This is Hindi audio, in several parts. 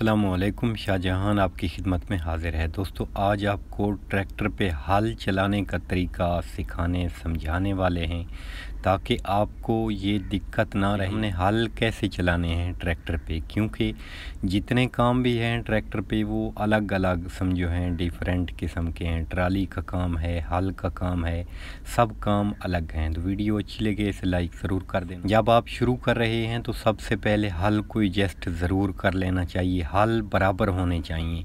अल्लाम शाहजहान आपकी खिदमत में हाज़िर है दोस्तों आज आपको ट्रैक्टर पे हल चलाने का तरीका सिखाने समझाने वाले हैं ताकि आपको ये दिक्कत ना रहे हम्म। हमने हल कैसे चलाने हैं ट्रैक्टर पे क्योंकि जितने काम भी हैं ट्रैक्टर पे वो अलग अलग समझो हैं डिफरेंट किस्म के हैं ट्राली का काम है हल का काम है सब काम अलग हैं तो वीडियो अच्छी लगे इसे लाइक ज़रूर कर दें जब आप शुरू कर रहे हैं तो सबसे पहले हल को एडजस्ट ज़रूर कर लेना चाहिए हल बराबर होने चाहिए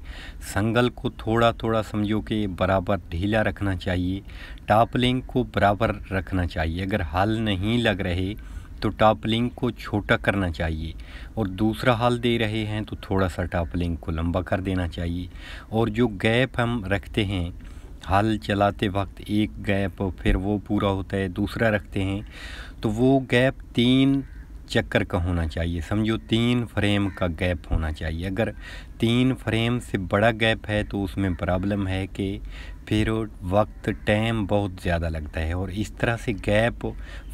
संगल को थोड़ा थोड़ा समझो कि बराबर ढीला रखना चाहिए टापलिंग को बराबर रखना चाहिए अगर हल हल नहीं लग रहे तो टॉपलिंग को छोटा करना चाहिए और दूसरा हल दे रहे हैं तो थोड़ा सा टॉपलिंग को लंबा कर देना चाहिए और जो गैप हम रखते हैं हल चलाते वक्त एक गैप फिर वो पूरा होता है दूसरा रखते हैं तो वो गैप तीन चक्कर का होना चाहिए समझो तीन फ्रेम का गैप होना चाहिए अगर तीन फ्रेम से बड़ा गैप है तो उसमें प्रॉब्लम है कि फिर वक्त टाइम बहुत ज़्यादा लगता है और इस तरह से गैप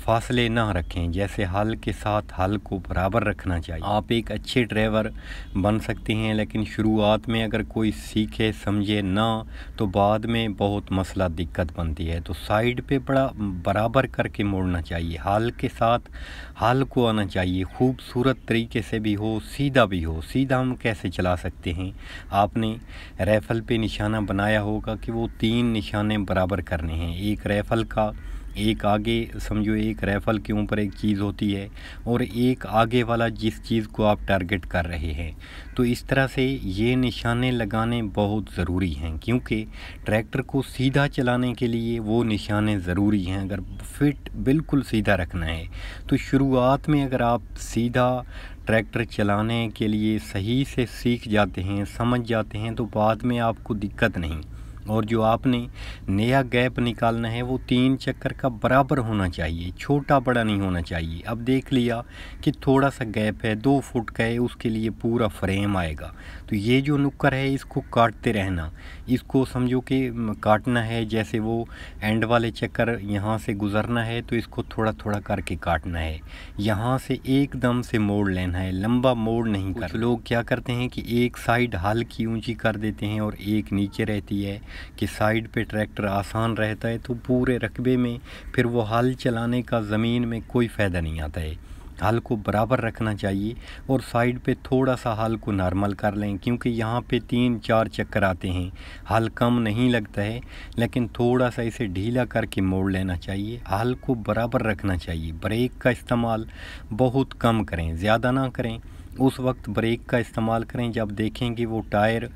फासले ना रखें जैसे हल के साथ हल को बराबर रखना चाहिए आप एक अच्छे ड्राइवर बन सकते हैं लेकिन शुरुआत में अगर कोई सीखे समझे ना तो बाद में बहुत मसला दिक्कत बनती है तो साइड पे बड़ा बराबर करके मोड़ना चाहिए हल के साथ हल को आना चाहिए खूबसूरत तरीके से भी हो सीधा भी हो सीधा हम कैसे चला सकते हैं आपने रैफल पर निशाना बनाया होगा कि वो तीन निशाने बराबर करने हैं एक रैफल का एक आगे समझो एक रैफल के ऊपर एक चीज़ होती है और एक आगे वाला जिस चीज़ को आप टारगेट कर रहे हैं तो इस तरह से ये निशाने लगाने बहुत ज़रूरी हैं क्योंकि ट्रैक्टर को सीधा चलाने के लिए वो निशाने ज़रूरी हैं अगर फिट बिल्कुल सीधा रखना है तो शुरुआत में अगर आप सीधा ट्रैक्टर चलाने के लिए सही से सीख जाते हैं समझ जाते हैं तो बाद में आपको दिक्कत नहीं और जो आपने नया गैप निकालना है वो तीन चक्कर का बराबर होना चाहिए छोटा बड़ा नहीं होना चाहिए अब देख लिया कि थोड़ा सा गैप है दो फुट का है उसके लिए पूरा फ्रेम आएगा तो ये जो नुक्कर है इसको काटते रहना इसको समझो कि काटना है जैसे वो एंड वाले चक्कर यहाँ से गुज़रना है तो इसको थोड़ा थोड़ा करके काटना है यहाँ से एकदम से मोड़ लेना है लंबा मोड़ नहीं कर लोग क्या करते हैं कि एक साइड हल्की ऊँची कर देते हैं और एक नीचे रहती है कि साइड पे ट्रैक्टर आसान रहता है तो पूरे रकबे में फिर वो हल चलाने का ज़मीन में कोई फ़ायदा नहीं आता है हल को बराबर रखना चाहिए और साइड पे थोड़ा सा हल को नॉर्मल कर लें क्योंकि यहाँ पे तीन चार चक्कर आते हैं हल कम नहीं लगता है लेकिन थोड़ा सा इसे ढीला करके मोड़ लेना चाहिए हल को बराबर रखना चाहिए ब्रेक का इस्तेमाल बहुत कम करें ज़्यादा ना करें उस वक्त ब्रेक का इस्तेमाल करें जब देखेंगे वो टायर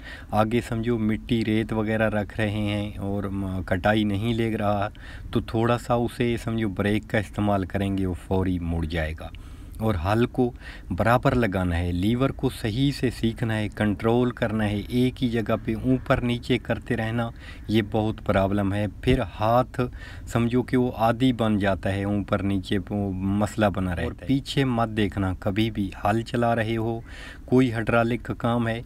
आगे समझो मिट्टी रेत वगैरह रख रहे हैं और कटाई नहीं ले रहा तो थोड़ा सा उसे समझो ब्रेक का इस्तेमाल करेंगे वो फौरी मुड़ जाएगा और हल को बराबर लगाना है लीवर को सही से सीखना है कंट्रोल करना है एक ही जगह पे ऊपर नीचे करते रहना ये बहुत प्रॉब्लम है फिर हाथ समझो कि वो आदि बन जाता है ऊपर नीचे वो मसला बना रहता है पीछे मत देखना कभी भी हल चला रहे हो कोई हड्रालिक का काम है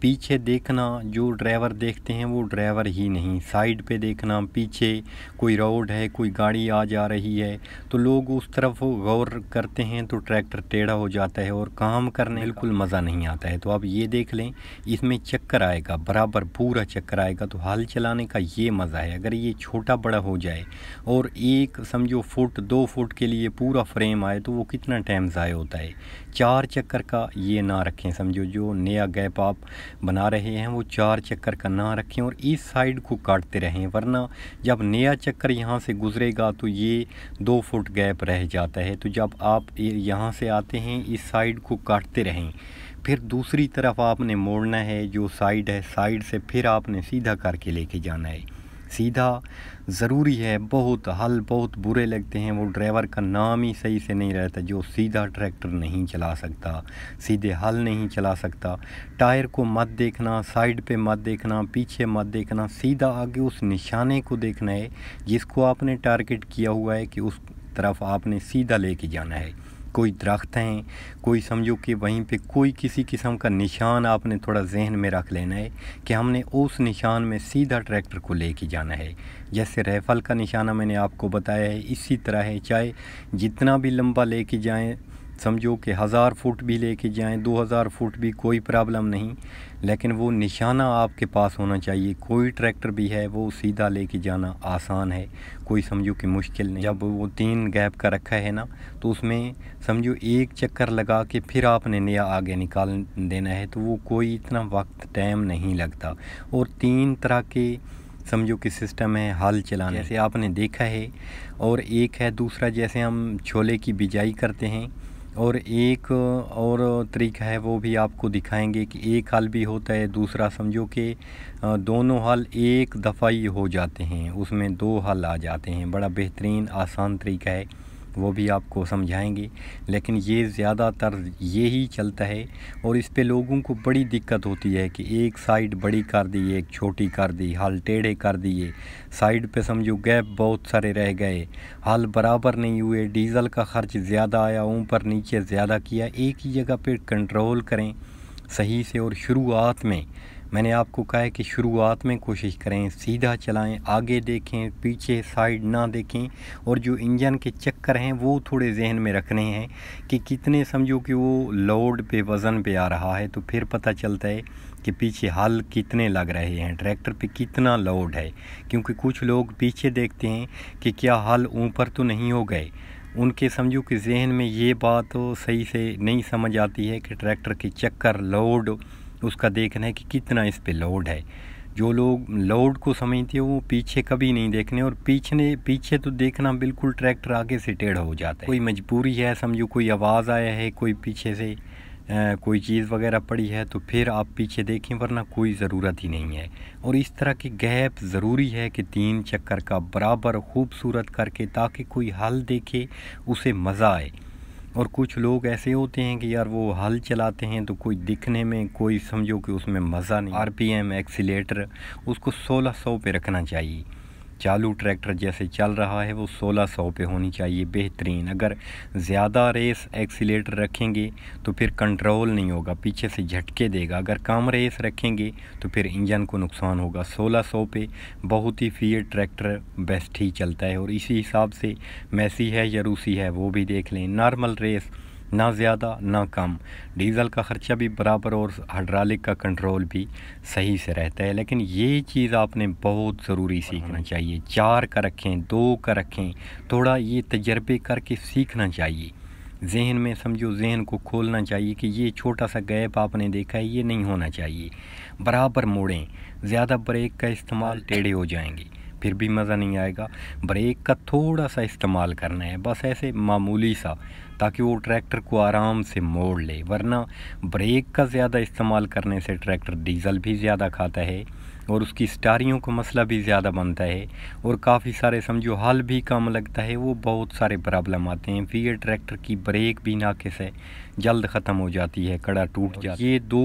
पीछे देखना जो ड्राइवर देखते हैं वो ड्राइवर ही नहीं साइड पे देखना पीछे कोई रोड है कोई गाड़ी आ जा रही है तो लोग उस तरफ गौर करते हैं तो ट्रैक्टर टेढ़ा हो जाता है और काम करने बिल्कुल मज़ा नहीं आता है तो आप ये देख लें इसमें चक्कर आएगा बराबर पूरा चक्कर आएगा तो हल चलाने का ये मज़ा है अगर ये छोटा बड़ा हो जाए और एक समझो फुट दो फुट के लिए पूरा फ्रेम आए तो वो कितना टाइम ज़ाय होता है चार चक्कर का ये ना रखें समझो जो नया गैप आप बना रहे हैं वो चार चक्कर का ना रखें और इस साइड को काटते रहें वरना जब नया चक्कर यहाँ से गुजरेगा तो ये दो फुट गैप रह जाता है तो जब आप यहाँ से आते हैं इस साइड को काटते रहें फिर दूसरी तरफ आपने मोड़ना है जो साइड है साइड से फिर आपने सीधा करके लेके जाना है सीधा ज़रूरी है बहुत हल बहुत बुरे लगते हैं वो ड्राइवर का नाम ही सही से नहीं रहता जो सीधा ट्रैक्टर नहीं चला सकता सीधे हल नहीं चला सकता टायर को मत देखना साइड पे मत देखना पीछे मत देखना सीधा आगे उस निशाने को देखना है जिसको आपने टारगेट किया हुआ है कि उस तरफ आपने सीधा लेके जाना है कोई दरख्त हैं कोई समझो कि वहीं पे कोई किसी किस्म का निशान आपने थोड़ा जहन में रख लेना है कि हमने उस निशान में सीधा ट्रैक्टर को ले के जाना है जैसे रेफल का निशाना मैंने आपको बताया है इसी तरह है चाहे जितना भी लंबा ले के जाएँ समझो कि हज़ार फुट भी लेके जाएं दो हज़ार फुट भी कोई प्रॉब्लम नहीं लेकिन वो निशाना आपके पास होना चाहिए कोई ट्रैक्टर भी है वो सीधा लेके जाना आसान है कोई समझो कि मुश्किल नहीं जब वो तीन गैप का रखा है ना तो उसमें समझो एक चक्कर लगा के फिर आपने नया आगे निकाल देना है तो वो कोई इतना वक्त टाइम नहीं लगता और तीन तरह के समझो कि सिस्टम है हल चलाने जैसे आपने देखा है और एक है दूसरा जैसे हम छोले की बिजाई करते हैं और एक और तरीका है वो भी आपको दिखाएंगे कि एक हल भी होता है दूसरा समझो कि दोनों हल एक दफ़ा ही हो जाते हैं उसमें दो हल आ जाते हैं बड़ा बेहतरीन आसान तरीका है वो भी आपको समझाएंगे लेकिन ये ज़्यादातर ये ही चलता है और इस पे लोगों को बड़ी दिक्कत होती है कि एक साइड बड़ी कर दी एक छोटी कर दी हल टेढ़े कर दिए साइड पे समझो गैप बहुत सारे रह गए हल बराबर नहीं हुए डीज़ल का खर्च ज़्यादा आया ऊपर नीचे ज़्यादा किया एक ही जगह पर कंट्रोल करें सही से और शुरुआत में मैंने आपको कहा है कि शुरुआत में कोशिश करें सीधा चलाएं आगे देखें पीछे साइड ना देखें और जो इंजन के चक्कर हैं वो थोड़े जहन में रखने हैं कि कितने समझो कि वो लोड पे वज़न पे आ रहा है तो फिर पता चलता है कि पीछे हल कितने लग रहे हैं ट्रैक्टर पे कितना लोड है क्योंकि कुछ लोग पीछे देखते हैं कि क्या हल ऊपर तो नहीं हो गए उनके समझो कि जहन में ये बात तो सही से नहीं समझ आती है कि ट्रैक्टर के चक्कर लोड उसका देखना है कि कितना इस पर लोड है जो लोग लोड को समझते हैं वो पीछे कभी नहीं देखने और पीछे पीछे तो देखना बिल्कुल ट्रैक्टर आगे से टेढ़ा हो जाता है कोई मजबूरी है समझो कोई आवाज़ आया है कोई पीछे से आ, कोई चीज़ वगैरह पड़ी है तो फिर आप पीछे देखें वरना कोई ज़रूरत ही नहीं है और इस तरह की गैप ज़रूरी है कि तीन चक्कर का बराबर खूबसूरत करके ताकि कोई हल देखे उसे मज़ा आए और कुछ लोग ऐसे होते हैं कि यार वो हल चलाते हैं तो कोई दिखने में कोई समझो कि उसमें मज़ा नहीं आरपीएम एक्सीटर उसको 1600 पे रखना चाहिए चालू ट्रैक्टर जैसे चल रहा है वो 1600 पे होनी चाहिए बेहतरीन अगर ज़्यादा रेस एक्सीटर रखेंगे तो फिर कंट्रोल नहीं होगा पीछे से झटके देगा अगर कम रेस रखेंगे तो फिर इंजन को नुकसान होगा 1600 पे बहुत ही फीय ट्रैक्टर बेस्ट ही चलता है और इसी हिसाब से मैसी है या रूसी है वो भी देख लें नॉर्मल रेस ना ज़्यादा ना कम डीज़ल का ख़र्चा भी बराबर और हाइड्रालिक का कंट्रोल भी सही से रहता है लेकिन ये चीज़ आपने बहुत ज़रूरी सीखना चाहिए चार का रखें दो का रखें थोड़ा ये तजर्बे करके सीखना चाहिए जहन में समझो जहन को खोलना चाहिए कि ये छोटा सा गैप आपने देखा है ये नहीं होना चाहिए बराबर मोड़ें ज़्यादा ब्रेक का इस्तेमाल टेढ़े हो जाएंगे फिर भी मज़ा नहीं आएगा ब्रेक का थोड़ा सा इस्तेमाल करना है बस ऐसे मामूली सा ताकि वो ट्रैक्टर को आराम से मोड़ ले वरना ब्रेक का ज़्यादा इस्तेमाल करने से ट्रैक्टर डीजल भी ज़्यादा खाता है और उसकी स्टारियों का मसला भी ज़्यादा बनता है और काफ़ी सारे समझो हल भी कम लगता है वो बहुत सारे प्रॉब्लम आते हैं फिर ट्रैक्टर की ब्रेक भी नाकिस है जल्द ख़त्म हो जाती है कड़ा टूट जाता है ये दो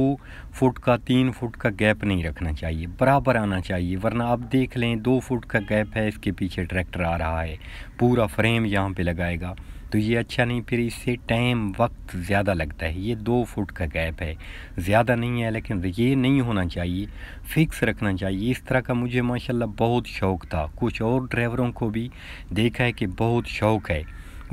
फुट का तीन फुट का गैप नहीं रखना चाहिए बराबर आना चाहिए वरना आप देख लें दो फुट का गैप है इसके पीछे ट्रैक्टर आ रहा है पूरा फ्रेम यहाँ पर लगाएगा तो ये अच्छा नहीं फिर इससे टाइम वक्त ज़्यादा लगता है ये दो फुट का गैप है ज़्यादा नहीं है लेकिन ये नहीं होना चाहिए फिक्स रखना चाहिए इस तरह का मुझे माशाल्लाह बहुत शौक़ था कुछ और ड्राइवरों को भी देखा है कि बहुत शौक़ है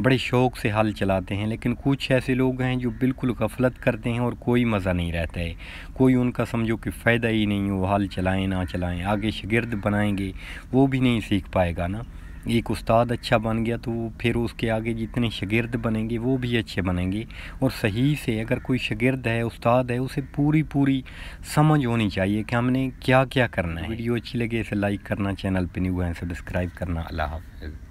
बड़े शौक़ से हल चलाते हैं लेकिन कुछ ऐसे लोग हैं जो बिल्कुल गफलत करते हैं और कोई मज़ा नहीं रहता है कोई उनका समझो कि फ़ायदा ही नहीं वो हल चलाएं ना चलाएं आगे शगिर्द बनाएंगे वो भी नहीं सीख पाएगा ना एक उस्ताद अच्छा बन गया तो फिर उसके आगे जितने शगिर्द बनेंगे वो भी अच्छे बनेंगे और सही से अगर कोई शगिर्द है उस्ताद है उसे पूरी पूरी समझ होनी चाहिए कि हमने क्या क्या करना है वीडियो अच्छी लगे इसे लाइक करना चैनल पर न्यू है सब्सक्राइब करना अल्लाह हाफिज़